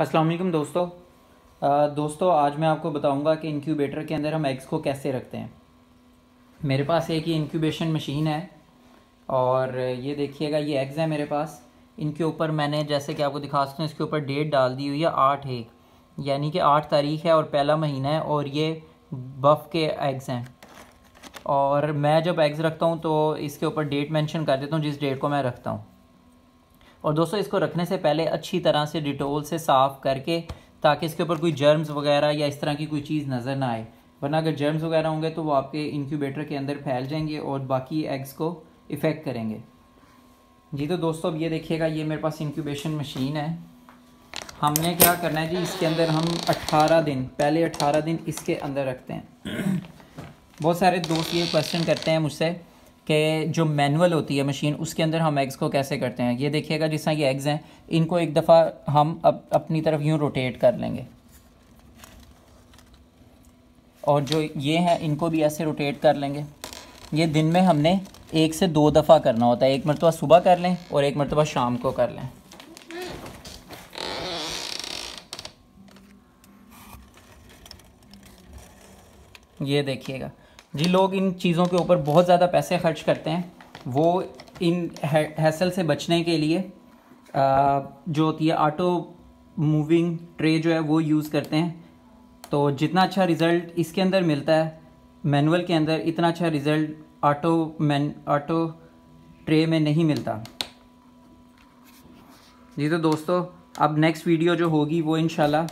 असलम दोस्तों आ, दोस्तों आज मैं आपको बताऊंगा कि इंक्यूबेटर के अंदर हम एग्स को कैसे रखते हैं मेरे पास एक ही इंक्यूबेशन मशीन है और ये देखिएगा ये एग्स है मेरे पास इनके ऊपर मैंने जैसे कि आपको दिखा सकते हैं इसके ऊपर डेट डाल दी हुई है आठ एक यानी कि आठ तारीख है और पहला महीना है और ये बफ के एग्स हैं और मैं जब एग्स रखता हूँ तो इसके ऊपर डेट मैंशन कर देता हूँ जिस डेट को मैं रखता हूँ और दोस्तों इसको रखने से पहले अच्छी तरह से डिटोल से साफ़ करके ताकि इसके ऊपर कोई जर्म्स वगैरह या इस तरह की कोई चीज़ नज़र ना आए वरना अगर जर्म्स वगैरह होंगे तो वो आपके इंक्यूबेटर के अंदर फैल जाएंगे और बाकी एग्स को इफ़ेक्ट करेंगे जी तो दोस्तों अब ये देखिएगा ये मेरे पास इंक्यूबेशन मशीन है हमने क्या करना है जी इसके अंदर हम 18 दिन पहले 18 दिन इसके अंदर रखते हैं बहुत सारे दोस्त ये क्वेश्चन करते हैं मुझसे कि जो मैनुअल होती है मशीन उसके अंदर हम एग्स को कैसे करते हैं ये देखिएगा जिस तरह ये एग्स हैं इनको एक दफ़ा हम अप, अपनी तरफ यूँ रोटेट कर लेंगे और जो ये हैं इनको भी ऐसे रोटेट कर लेंगे ये दिन में हमने एक से दो दफ़ा करना होता है एक मरतबा सुबह कर लें और एक मरतबा शाम को कर लें ये देखिएगा जी लोग इन चीज़ों के ऊपर बहुत ज़्यादा पैसे खर्च करते हैं वो इन हैसल से बचने के लिए आ, जो होती है ऑटो मूविंग ट्रे जो है वो यूज़ करते हैं तो जितना अच्छा रिज़ल्ट इसके अंदर मिलता है मैनुअल के अंदर इतना अच्छा रिज़ल्ट ऑटो मैन ऑटो ट्रे में नहीं मिलता जी तो दोस्तों अब नेक्स्ट वीडियो जो होगी वो इन शाला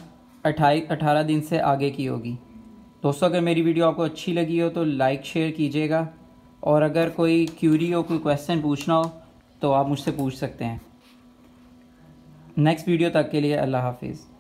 अठाई अठारह दिन से आगे की होगी दोस्तों अगर मेरी वीडियो आपको अच्छी लगी हो तो लाइक शेयर कीजिएगा और अगर कोई क्यूरी हो कोई क्वेश्चन पूछना हो तो आप मुझसे पूछ सकते हैं नेक्स्ट वीडियो तक के लिए अल्लाह हाफिज़